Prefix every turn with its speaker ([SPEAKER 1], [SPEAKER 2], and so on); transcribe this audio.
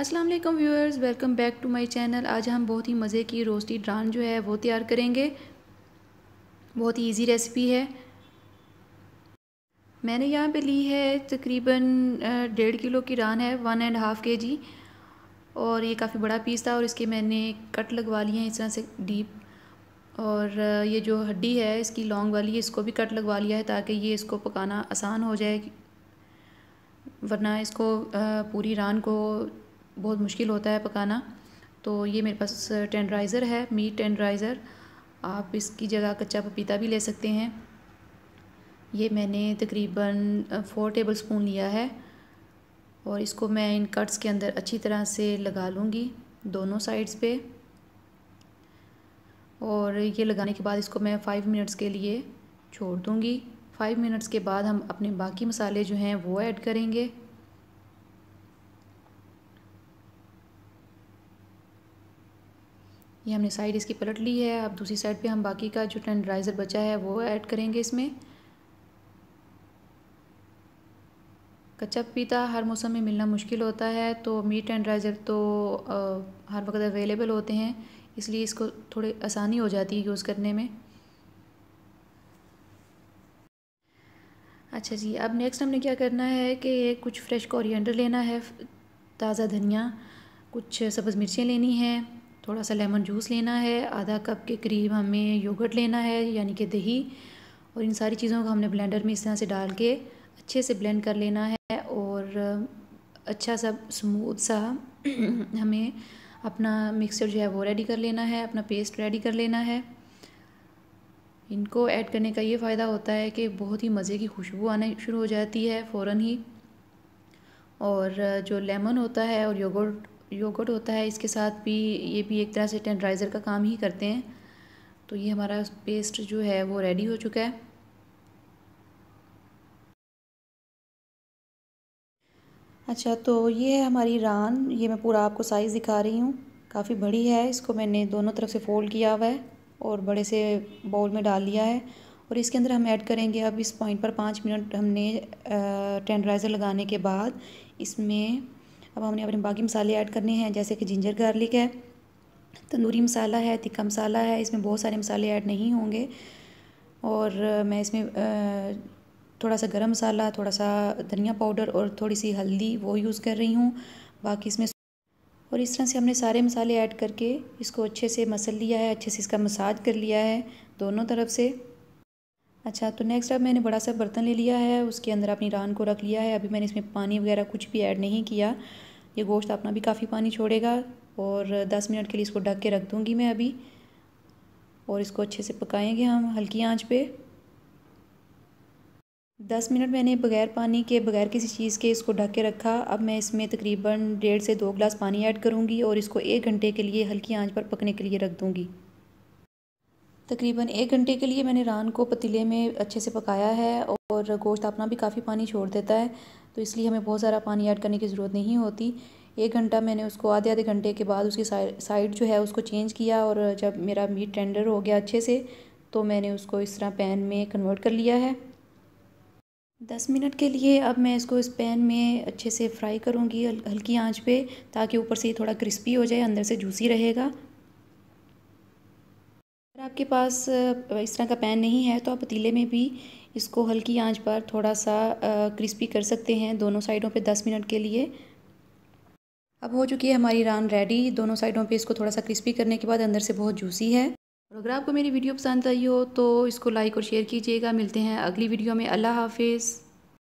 [SPEAKER 1] अस्सलाम वालेकुम viewers welcome back to my channel आज हम बहुत ही मज़े की रोस्टी ड्रान जो है वो तैयार करेंगे बहुत ही इजी रेसिपी है मैंने यहाँ पे ली है तकरीबन डेढ़ किलो की रान है वन एंड हाफ़ के जी और ये काफ़ी बड़ा पीस था और इसके मैंने कट लगवा लिए हैं इस तरह से डीप और ये जो हड्डी है इसकी लॉन्ग वाली है इसको भी कट लगवा लिया है ताकि ये इसको पकाना आसान हो जाए वरना इसको पूरी रान को बहुत मुश्किल होता है पकाना तो ये मेरे पास टेंडराइज़र है मीट टेंडराइज़र आप इसकी जगह कच्चा पपीता भी ले सकते हैं ये मैंने तकरीबन फ़ोर टेबल स्पून लिया है और इसको मैं इन कट्स के अंदर अच्छी तरह से लगा लूँगी दोनों साइड्स पे और ये लगाने के बाद इसको मैं फ़ाइव मिनट्स के लिए छोड़ दूँगी फ़ाइव मिनट्स के बाद हम अपने बाकी मसाले जो हैं वो ऐड करेंगे ये हमने साइड इसकी पलट ली है अब दूसरी साइड पे हम बाकी का जो टेंडराइज़र बचा है वो ऐड करेंगे इसमें कच्चा पपीता हर मौसम में मिलना मुश्किल होता है तो मीट टेंडराइज़र तो आ, हर वक्त अवेलेबल होते हैं इसलिए इसको थोड़ी आसानी हो जाती है यूज़ करने में अच्छा जी अब नेक्स्ट हमने क्या करना है कि कुछ फ्रेश कोरिएंडर लेना है ताज़ा धनिया कुछ सब्ज़ मिर्चें लेनी हैं थोड़ा सा लेमन जूस लेना है आधा कप के करीब हमें योगर्ट लेना है यानी कि दही और इन सारी चीज़ों को हमने ब्लेंडर में इस तरह से डाल के अच्छे से ब्लेंड कर लेना है और अच्छा सा स्मूथ सा हमें अपना मिक्सचर जो है वो रेडी कर लेना है अपना पेस्ट रेडी कर लेना है इनको ऐड करने का ये फ़ायदा होता है कि बहुत ही मज़े की खुशबू आना शुरू हो जाती है फ़ौर ही और जो लेमन होता है और योगर्ट योगर्ट होता है इसके साथ भी ये भी एक तरह से टेंडराइज़र का काम ही करते हैं तो ये हमारा पेस्ट जो है वो रेडी हो चुका है अच्छा तो ये है हमारी रान ये मैं पूरा आपको साइज़ दिखा रही हूँ काफ़ी बड़ी है इसको मैंने दोनों तरफ से फ़ोल्ड किया हुआ है और बड़े से बाउल में डाल लिया है और इसके अंदर हम ऐड करेंगे अब इस पॉइंट पर पाँच मिनट हमने टेंडराइज़र लगाने के बाद इसमें अब हमने अपने बाकी मसाले ऐड करने हैं जैसे कि जिंजर गार्लिक है तंदूरी मसाला है तिक्का मसाला है इसमें बहुत सारे मसाले ऐड नहीं होंगे और मैं इसमें थोड़ा सा गरम मसाला थोड़ा सा धनिया पाउडर और थोड़ी सी हल्दी वो यूज़ कर रही हूँ बाकी इसमें और इस तरह से हमने सारे मसाले ऐड करके इसको अच्छे से मसल लिया है अच्छे से इसका मसाज कर लिया है दोनों तरफ से अच्छा तो नेक्स्ट अब मैंने बड़ा सा बर्तन ले लिया है उसके अंदर अपनी रान को रख लिया है अभी मैंने इसमें पानी वगैरह कुछ भी ऐड नहीं किया ये गोश्त अपना भी काफ़ी पानी छोड़ेगा और दस मिनट के लिए इसको ढक के रख दूँगी मैं अभी और इसको अच्छे से पकाएंगे हम हल्की आँच पर दस मिनट मैंने बगैर पानी के बगैर किसी चीज़ के इसको ढक के रखा अब मैं इसमें तकरीबन डेढ़ से दो ग्लास पानी ऐड करूँगी और इसको एक घंटे के लिए हल्की आंच पर पकने के लिए रख दूँगी तकरीबन एक घंटे के लिए मैंने रान को पतीले में अच्छे से पकाया है और गोश्त अपना भी काफ़ी पानी छोड़ देता है तो इसलिए हमें बहुत सारा पानी ऐड करने की ज़रूरत नहीं होती एक घंटा मैंने उसको आधे आधे घंटे के बाद उसकी साइड जो है उसको चेंज किया और जब मेरा मीट टेंडर हो गया अच्छे से तो मैंने उसको इस तरह पैन में कन्वर्ट कर लिया है दस मिनट के लिए अब मैं इसको इस पैन में अच्छे से फ्राई करूँगी हल्की आंच पे ताकि ऊपर से ये थोड़ा क्रिस्पी हो जाए अंदर से जूसी रहेगा आपके पास इस तरह का पैन नहीं है तो आप पतीले में भी इसको हल्की आंच पर थोड़ा सा क्रिस्पी कर सकते हैं दोनों साइडों पे दस मिनट के लिए अब हो चुकी है हमारी रान रेडी दोनों साइडों पे इसको थोड़ा सा क्रिस्पी करने के बाद अंदर से बहुत जूसी है और अगर आपको मेरी वीडियो पसंद आई हो तो इसको लाइक और शेयर कीजिएगा मिलते हैं अगली वीडियो में अल्लाह हाफिज़